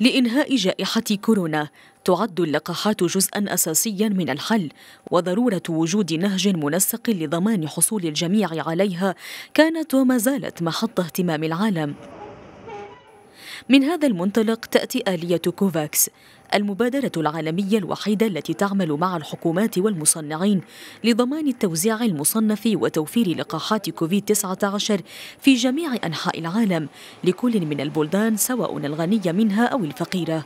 لإنهاء جائحة كورونا تعد اللقاحات جزءا اساسيا من الحل وضروره وجود نهج منسق لضمان حصول الجميع عليها كانت وما زالت محط اهتمام العالم من هذا المنطلق تأتي آلية كوفاكس المبادرة العالمية الوحيدة التي تعمل مع الحكومات والمصنعين لضمان التوزيع المصنف وتوفير لقاحات كوفيد-19 في جميع أنحاء العالم لكل من البلدان سواء الغنية منها أو الفقيرة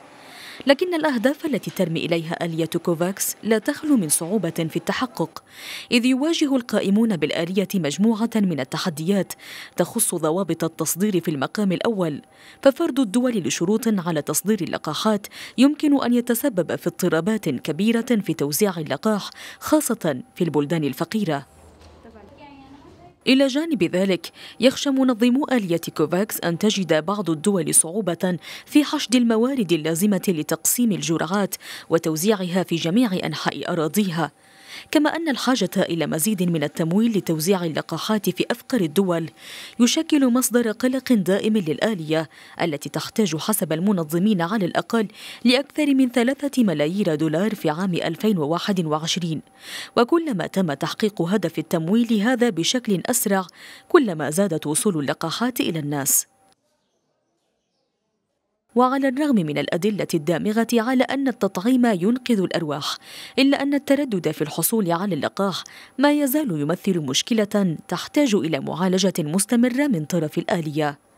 لكن الأهداف التي ترمي إليها آلية كوفاكس لا تخلو من صعوبة في التحقق إذ يواجه القائمون بالآلية مجموعة من التحديات تخص ضوابط التصدير في المقام الأول ففرض الدول لشروط على تصدير اللقاحات يمكن أن يتسبب في اضطرابات كبيرة في توزيع اللقاح خاصة في البلدان الفقيرة إلى جانب ذلك يخشى منظمو آلية كوفاكس أن تجد بعض الدول صعوبة في حشد الموارد اللازمة لتقسيم الجرعات وتوزيعها في جميع أنحاء أراضيها كما أن الحاجة إلى مزيد من التمويل لتوزيع اللقاحات في أفقر الدول يشكل مصدر قلق دائم للآلية التي تحتاج حسب المنظمين على الأقل لأكثر من ثلاثة ملايير دولار في عام 2021 وكلما تم تحقيق هدف التمويل هذا بشكل أسرع كلما زادت وصول اللقاحات إلى الناس وعلى الرغم من الأدلة الدامغة على أن التطعيم ينقذ الأرواح إلا أن التردد في الحصول على اللقاح ما يزال يمثل مشكلة تحتاج إلى معالجة مستمرة من طرف الآلية